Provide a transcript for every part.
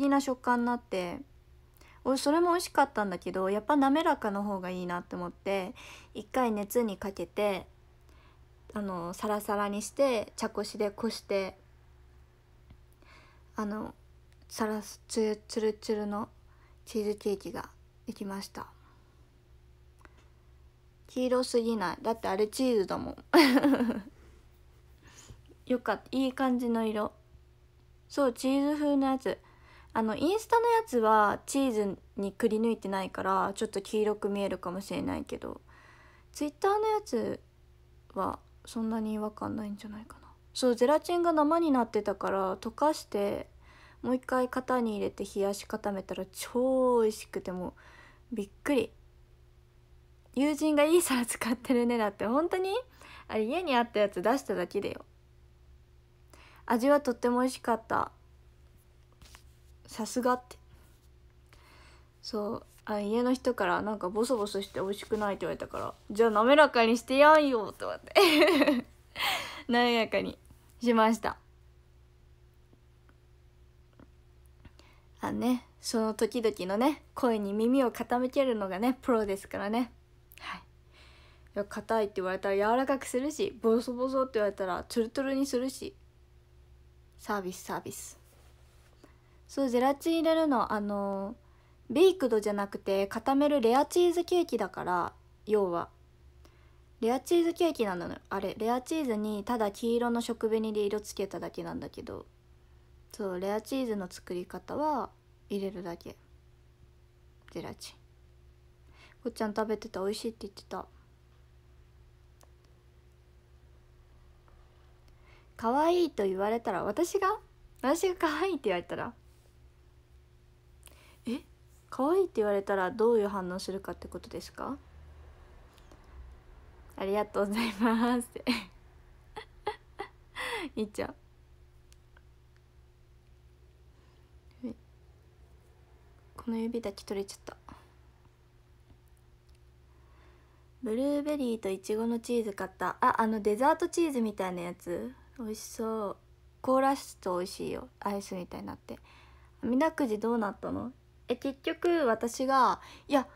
不議な食感になってそれも美味しかったんだけどやっぱ滑らかの方がいいなって思って一回熱にかけてあのサラサラにして茶こしでこしてあのサラスツツルツルのチーズケーキができました黄色すぎないだってあれチーズだもん よかったいい感じの色そうチーズ風のやつあのインスタのやつはチーズにくり抜いてないからちょっと黄色く見えるかもしれないけどツイッターのやつはそんなに違和感ないんじゃないかなそうゼラチンが生になってたから溶かしてもう一回型に入れて冷やし固めたら超美味しくてもびっくり友人がいい皿使ってるねだって本当にあれ家にあったやつ出しただけだよ味はとっても美味しかったさすがってそうあ家の人からなんかボソボソして美味しくないって言われたからじゃあ滑らかにしてやんよと思って滑ら かにしましたあねその時々のね声に耳を傾けるのがねプロですからねはい硬いって言われたら柔らかくするしボソボソって言われたらツルツルにするしサービスサービスそうゼラチン入れるのあのベイクドじゃなくて固めるレアチーズケーキだから要はレアチーズケーキなのよあれレアチーズにただ黄色の食紅で色つけただけなんだけどそうレアチーズの作り方は入れるだけゼラチンこっちゃん食べてた美味しいって言ってた可愛いと言われたら私が私が可愛いって言われたら可愛いって言われたらどういう反応するかってことですかありがとうございますい っちゃうこの指だけ取れちゃったブルーベリーといちごのチーズ買ったああのデザートチーズみたいなやつ美味しそう凍らすと美味しいよアイスみたいになってみだくじどうなったのえ結局私が「いや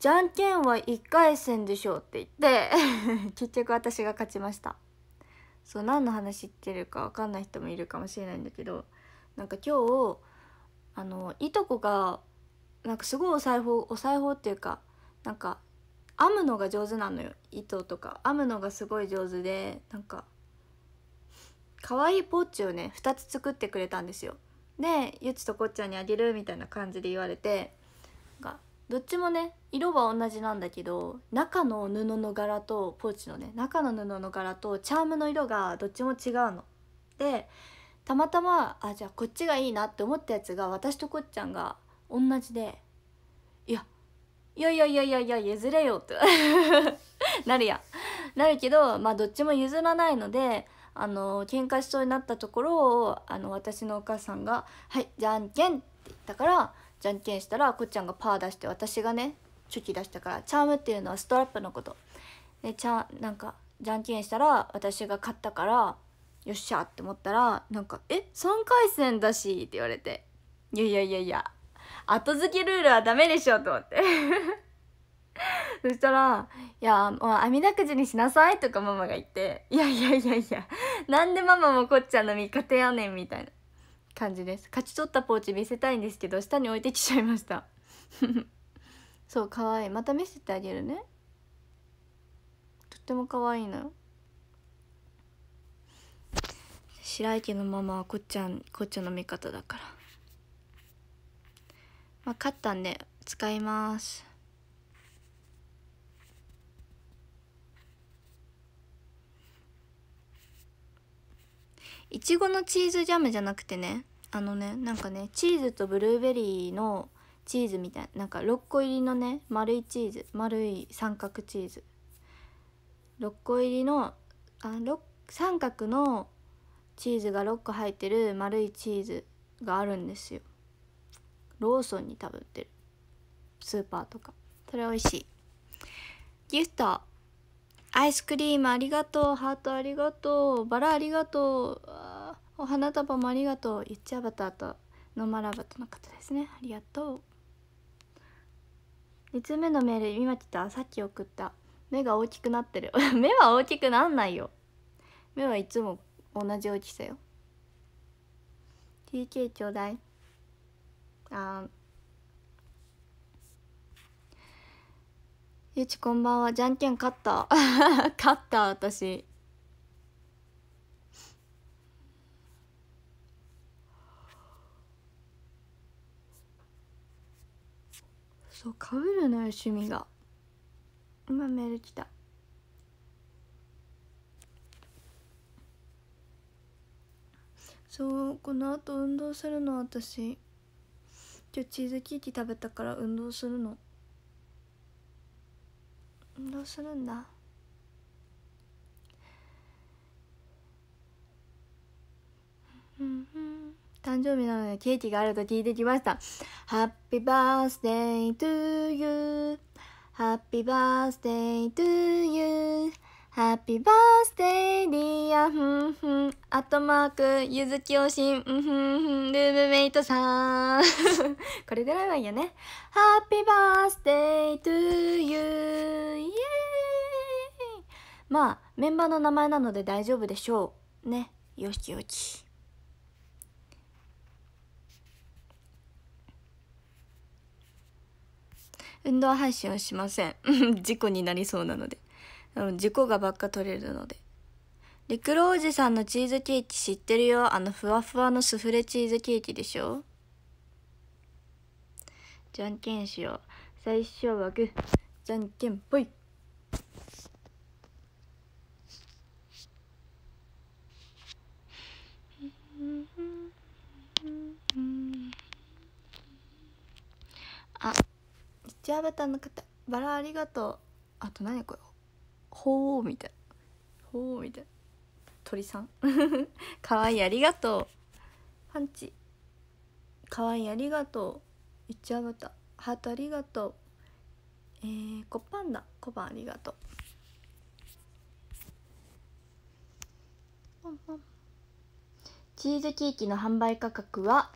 じゃんけんは1回戦でしょ」って言って 結局私が勝ちましたそう何の話しってるか分かんない人もいるかもしれないんだけどなんか今日あのいとこがなんかすごいお裁縫お裁縫っていうかなんか編むのが上手なのよ糸とか編むのがすごい上手でなんか可愛いポーチをね2つ作ってくれたんですよでゆちとこっちゃんにあげるみたいな感じで言われてがどっちもね色は同じなんだけど中の布の柄とポーチのね中の布の柄とチャームの色がどっちも違うの。でたまたまあじゃあこっちがいいなって思ったやつが私とこっちゃんが同じでいやいやいやいやいやいや譲れよって なるやん。なるけどまあどっちも譲らないのであの喧嘩しそうになったところをあの私のお母さんが「はいじゃんけん」って言ったからじゃんけんしたらこっちゃんがパー出して私がねチョキ出したからチャームっていうのはストラップのこと。でちゃなんかじゃんけんしたら私が勝ったからよっしゃって思ったらなんか「え3回戦だし」って言われて「いやいやいやいや後付けルールはダメでしょ」と思ってそしたら「いやもうあみだくじにしなさい」とかママが言って「いやいやいやいやなんでママもこっちゃんの味方やねん」みたいな感じです勝ち取ったポーチ見せたいんですけど下に置いてきちゃいました そうかわいいまた見せてあげるねとってもかわいいのよ白池のママはこっちゃんこっちゃんの味方だからまあ勝ったんで使いますいちごのチーズジャムじゃなくてねあのねなんかねチーズとブルーベリーのチーズみたいなんか6個入りのね丸いチーズ丸い三角チーズ6個入りのあ三角のチーズが6個入ってる丸いチーズがあるんですよローソンに多分売ってるスーパーとかそれ美味しいギフトアイスクリームありがとうハートありがとうバラありがとうお花束もありがとうゆっちゃターとノマラバタの方ですねありがとう2通目のメール今ちたさっき送った目が大きくなってる 目は大きくなんないよ目はいつも同じ大きさよ TK ちょうだいあゆちこんばんはじゃんけん勝った 勝った私そうかぶるのよ趣味が今メール来たそうこのあと運動するの私今日チーズケーキ食べたから運動するの運動するんだうんうん誕生日なのでケーキがあると聞いてきました。Happy birthday to you.Happy birthday to you.Happy birthday dear ふんふん。アットマーク、ゆずきおしん、うんふんふん、ルームメイトさん。これぐらいはいいよね。Happy birthday to you. イェーイまあ、メンバーの名前なので大丈夫でしょう。ね。よしよし。運動配信はしません 事故になりそうなので事故がばっか取れるのでクロおじさんのチーズケーキ知ってるよあのふわふわのスフレチーズケーキでしょじゃんけんしよう最初はグーじゃんけんぽいアべたーの方バラありがとうあと何これ鳳凰みたい鳳凰みたい鳥さんかわいいありがとうパンチかわいいありがとう一応バターハートありがとうえー、コパンダコパンありがとうチーズケーキの販売価格は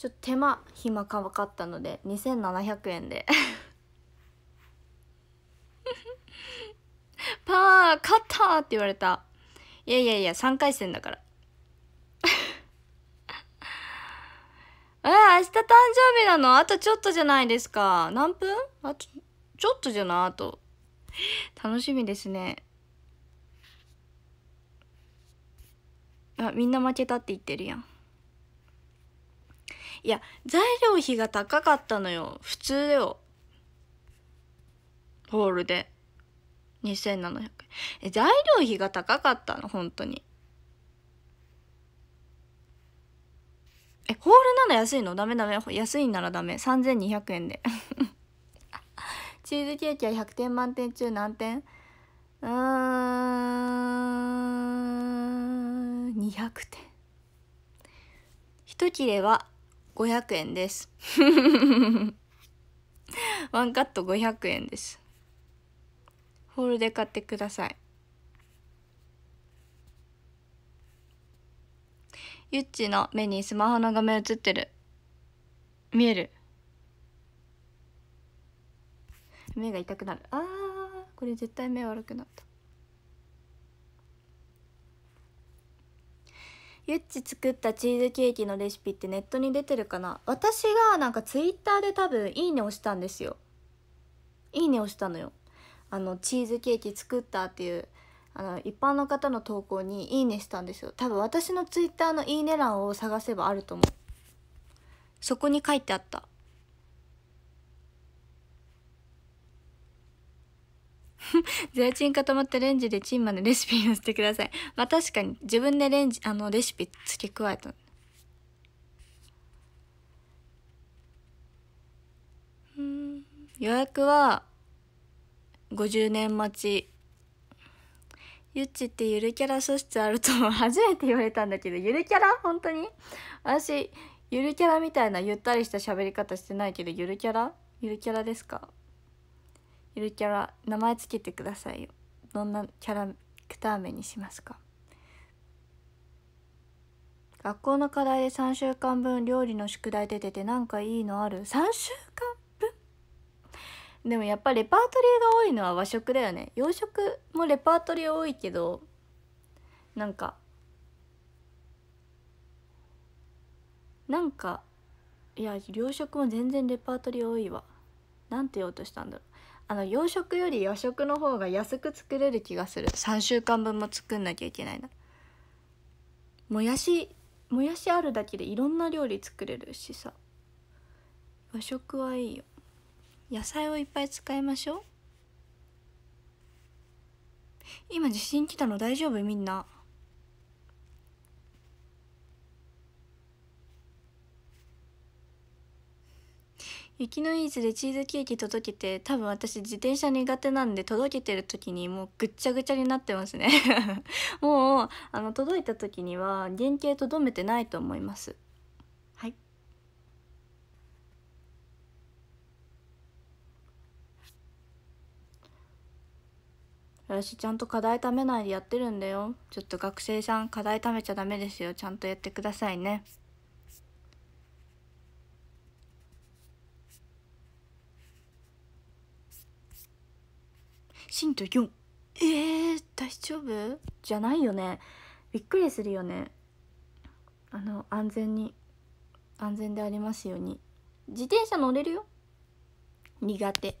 ちょっと手間暇かかったので2700円で パー勝ったって言われたいやいやいや3回戦だから え明日誕生日なのあとちょっとじゃないですか何分あとちょっとじゃないあと楽しみですねあみんな負けたって言ってるやんいや、材料費が高かったのよ。普通だよ。ホールで。2700円。え、材料費が高かったの、本当に。え、ホールなら安いのダメダメ。安いならダメ。3200円で。チーズケーキは100点満点中何点うーん、200点。一切れは500円です ワンカット500円ですホールで買ってくださいユッチの目にスマホの画面映ってる見える目が痛くなるああ、これ絶対目悪くなったゆっち作ったチーズケーキのレシピってネットに出てるかな私がなんかツイッターで多分いいね押したんですよいいね押したのよあのチーズケーキ作ったっていうあの一般の方の投稿にいいねしたんですよ多分私のツイッターのいいね欄を探せばあると思うそこに書いてあった ゼラチン固まったレンジでチンマのレシピを載せてください。まあ確かに自分でレンジ、あのレシピ付け加えた。うん予約は50年待ち。ゆっちってゆるキャラ素質あると 初めて言われたんだけど、ゆるキャラ本当に私、ゆるキャラみたいなゆったりした喋り方してないけど、ゆるキャラゆるキャラですかゆるキャラ名前つけてくださいよどんなキャラクター名にしますか学校の課題で3週間分料理の宿題出ててなんかいいのある3週間分でもやっぱレパートリーが多いのは和食だよね洋食もレパートリー多いけどなんかなんかいや洋食も全然レパートリー多いわなんて言おうとしたんだろうあの洋食より和食の方が安く作れる気がする3週間分も作んなきゃいけないなもやしもやしあるだけでいろんな料理作れるしさ和食はいいよ野菜をいっぱい使いましょう今地震来たの大丈夫みんな雪のイーツでチーズケーキ届けて多分私自転車苦手なんで届けてる時にもうぐっちゃぐちゃになってますね もうあの届いた時には原型とどめてないと思いますはい私ちゃんと課題貯めないでやってるんだよちょっと学生さん課題貯めちゃダメですよちゃんとやってくださいね震度4えー、大丈夫じゃないよねびっくりするよねあの安全に安全でありますように自転車乗れるよ苦手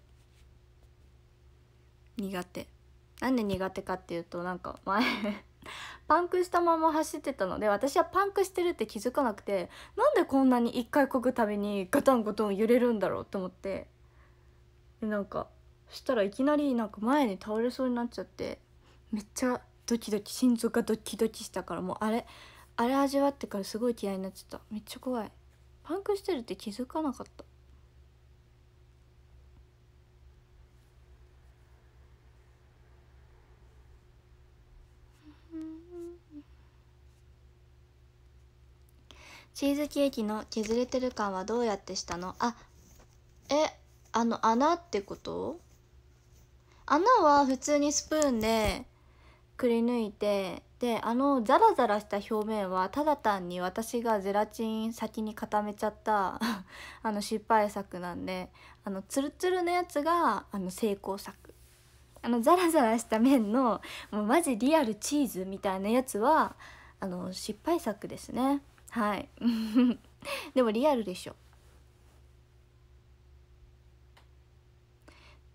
苦手なんで苦手かっていうとなんか前 パンクしたまま走ってたので私はパンクしてるって気づかなくてなんでこんなに一回こぐたびにガタンゴトン揺れるんだろうと思ってなんかそしたらいきなりなんか前に倒れそうになっちゃってめっちゃドキドキ心臓がドキドキしたからもうあれあれ味わってからすごい嫌いになっちゃっためっちゃ怖いパンクしてるって気づかなかった チーズケーキの削れてる感はどうやってしたのあえあの穴ってこと穴は普通にスプーンでくり抜いてであのザラザラした表面はただ単に私がゼラチン先に固めちゃった あの失敗作なんであのツルツルのやつがあの成功作あのザラザラした面のもうマジリアルチーズみたいなやつはあの失敗作ですねはい でもリアルでしょ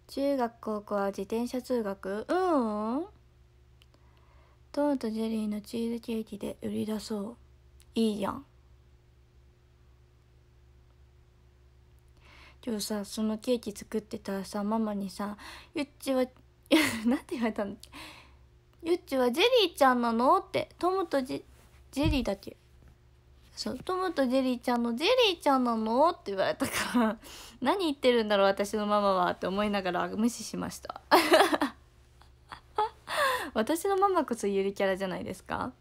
中学高校は自転車通学うんトムとジェリーのチーズケーキで売り出そういいじゃん今日さそのケーキ作ってたらさママにさ「ゆっちは なんて言われたの?」「ゆっちはジェリーちゃんなの?」って「トムとジェリーだっけそうトムとジェリーちゃんの「ジェリーちゃんなの?」って言われたから 何言ってるんだろう私のママはって思いながら無視しました 私のママこそゆるキャラじゃないですか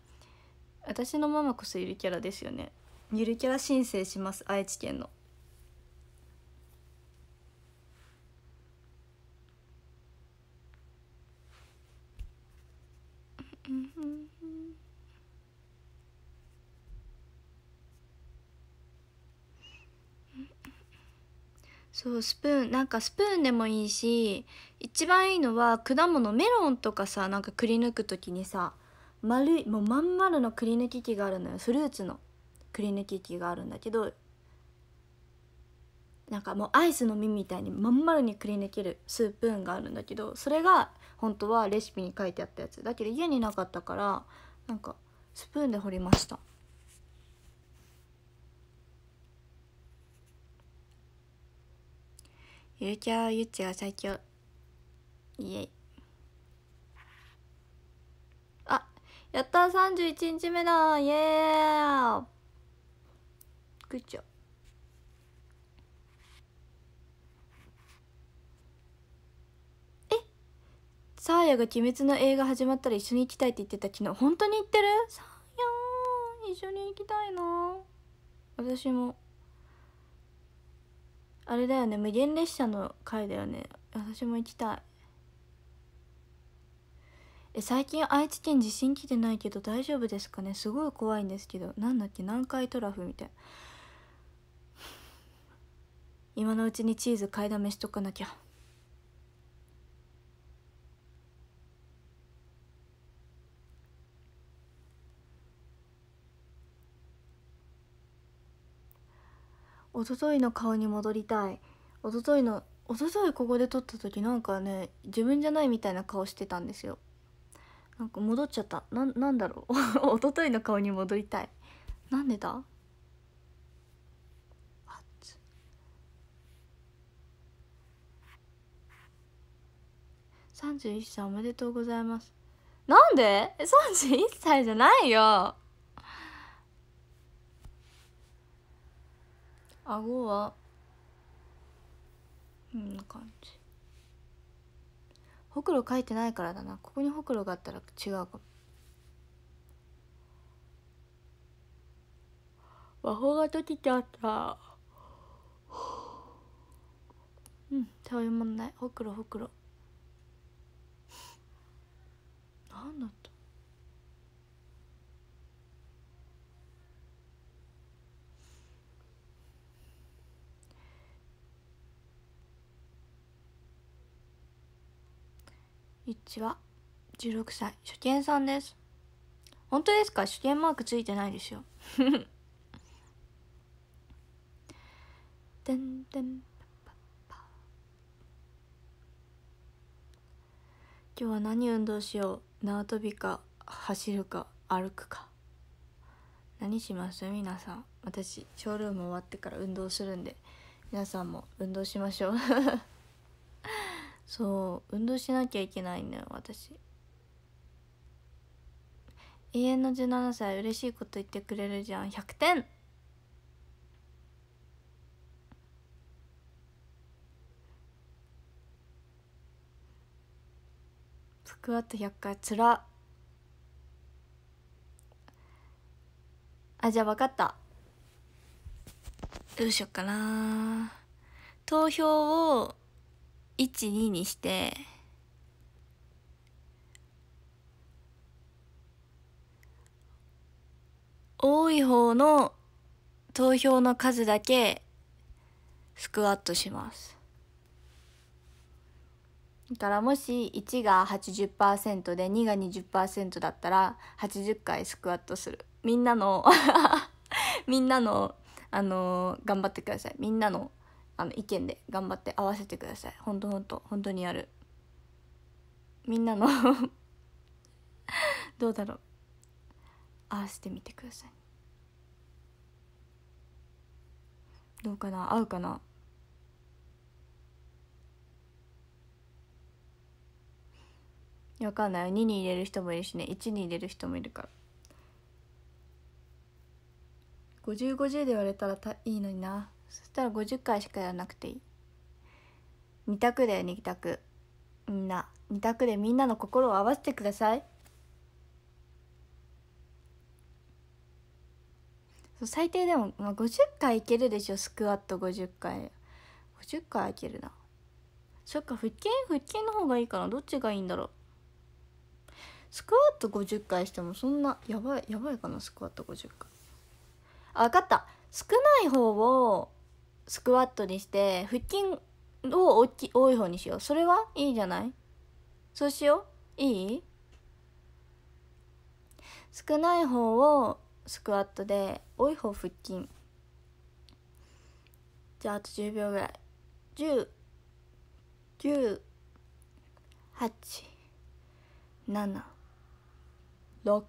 私のママこそゆるキャラですよねゆるキャラ申請します愛知県のうんうそうスプーンなんかスプーンでもいいし一番いいのは果物メロンとかさなんかくり抜く時にさ丸いもうまん丸のくり抜き器があるのよフルーツのくり抜き器があるんだけどなんかもうアイスの実みたいにまん丸にくり抜けるスプーンがあるんだけどそれが本当はレシピに書いてあったやつだけど家になかったからなんかスプーンで掘りました。ゆうキゃゆっちは最強イエイあやった31日目だイエーイグッジョえサーヤが鬼滅の映画始まったら一緒に行きたいって言ってた昨日本当に行ってるサーヤ一緒に行きたいな私もあれだよね無限列車の回だよね私も行きたいえ最近愛知県地震来てないけど大丈夫ですかねすごい怖いんですけどなんだっけ南海トラフみたい 今のうちにチーズ買いだめしとかなきゃおとといの顔に戻りたいおとといのおとといここで撮った時なんかね自分じゃないみたいな顔してたんですよなんか戻っちゃったななんだろう おとといの顔に戻りたいなんでだ31歳おめでとうございますなんで ?31 歳じゃないよ顎はこんな感じほくろ書いてないからだなここにほくろがあったら違うかも魔法が解けちゃったうんそういう問題ほくろほくろなんだってゆっちは16歳初見さんです本当ですか初見マークついてないですよ でんでん今日は何運動しよう縄跳びか走るか歩くか何します皆さん私ショールーム終わってから運動するんで皆さんも運動しましょうそう運動しなきゃいけないのよ私永遠の17歳嬉しいこと言ってくれるじゃん100点スクワット100回つらあじゃあ分かったどうしよっかな投票を12にして多い方の投票の数だけスクワットしますだからもし1が80%で2が20%だったら80回スクワットするみんなの みんなのあのー、頑張ってくださいみんなのあの意見で頑張って合わせてくださいほんとほんと本当にやるみんなの どうだろう合わせてみてくださいどうかな合うかなわかんない2に入れる人もいるしね1に入れる人もいるから5050 50でれたらたいいのになそしたら50回しかやらなくていい2択だよ2択みんな2択でみんなの心を合わせてくださいそう最低でも、まあ、50回いけるでしょスクワット50回50回いけるなそっか腹筋腹筋の方がいいかなどっちがいいんだろうスクワット50回してもそんなやばいやばいかなスクワット50回あ分かった少ない方をスクワットにして腹筋を大き多い方にしようそれはいいじゃないそうしよういい少ない方をスクワットで多い方腹筋じゃああと10秒ぐらい10 9 8 7 6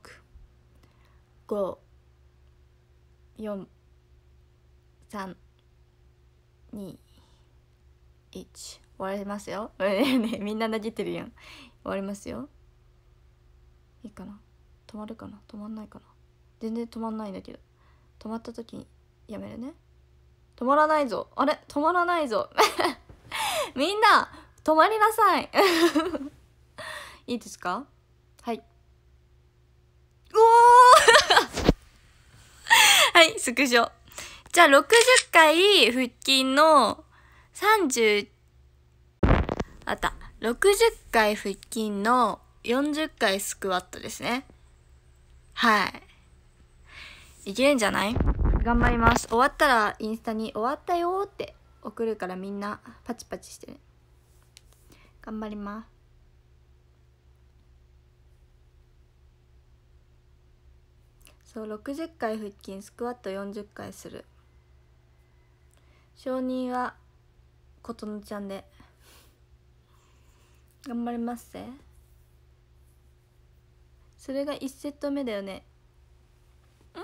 5 4 3 2 1終わりますよ みんななじってるやん終わりますよいいかな止まるかな止まんないかな全然止まんないんだけど止まった時にやめるね止まらないぞあれ止まらないぞ みんな止まりなさい いいですかはいうおはいスクショじゃあ60回腹筋の30、あった。60回腹筋の40回スクワットですね。はい。いけるんじゃない頑張ります。終わったらインスタに終わったよって送るからみんなパチパチしてね。頑張ります。そう60回腹筋スクワット40回する承認は琴乃ちゃんで頑張りますぜそれが1セット目だよねん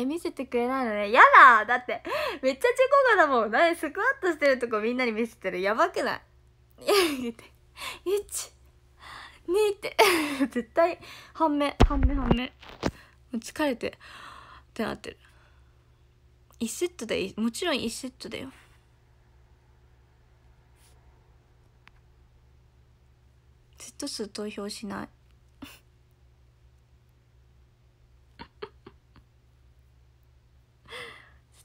え見せてくれないのねやだだってめっちゃ自己がだもん何スクワットしてるとこみんなに見せてるやばくない言っ12って絶対半目半目半目もう疲れてってなってる1セットでもちろん1セットだよセット数投票しないセ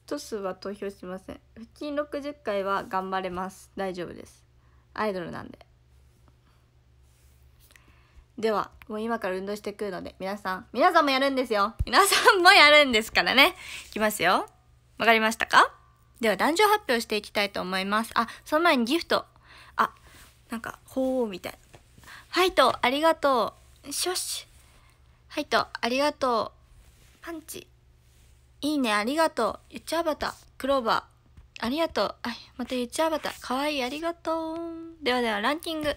ット数は投票しません腹筋60回は頑張れます大丈夫ですアイドルなんでではもう今から運動してくるので皆さん皆さんもやるんですよ皆さんもやるんですからねいきますよわかりましたかでは、男女発表していきたいと思います。あ、その前にギフト。あ、なんか、ほうみたいな。ファイト、ありがとう。しょし。ファイト、ありがとう。パンチ。いいね、ありがとう。ゆっちあばた、クローバー。ありがとう。あ、またゆっちあばた。かわいい、ありがとう。ではでは、ランキング。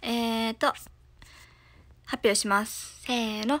えーと、発表します。せーの。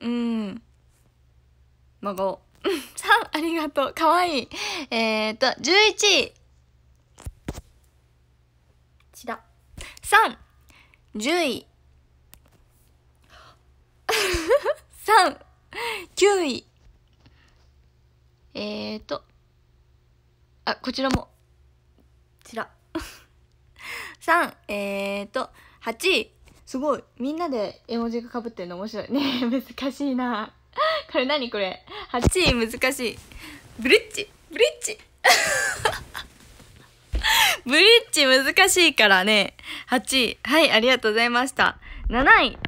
うんのさんありがとうかわいいえー、っと11位ちら310位39 位えー、っとあこちらもちら3 えー、っと8位すごいみんなで絵文字がかぶってるの面白いね 難しいなこれ何これ8位難しいブリッジブリッジ ブリッジ難しいからね8位はいありがとうございました7位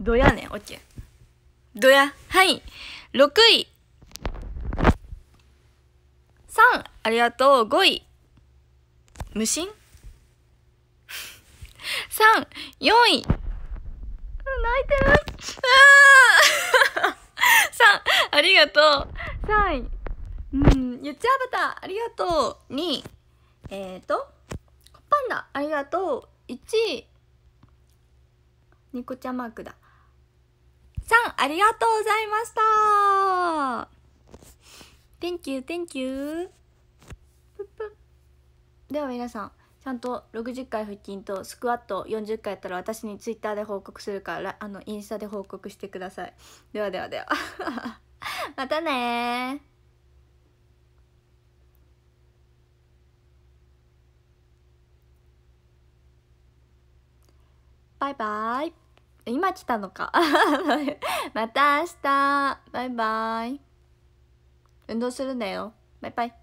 ドヤねオッケードヤはい6位3ありがとう5位無心3、四位。泣いてる。あ3、ありがとう。3位。うん、ゆっちゃぶた、ありがとう。2位。えっ、ー、と、パンダ、ありがとう。1位。ニコちゃんマークだ。3、ありがとうございました。Thank you, thank you. ぷぷでは皆さん、ちゃんと60回腹筋とスクワット40回やったら私にツイッターで報告するからあのインスタで報告してくださいではではでは またねバイバイ今来たのか また明日バイバイ運動するんだよバイバイ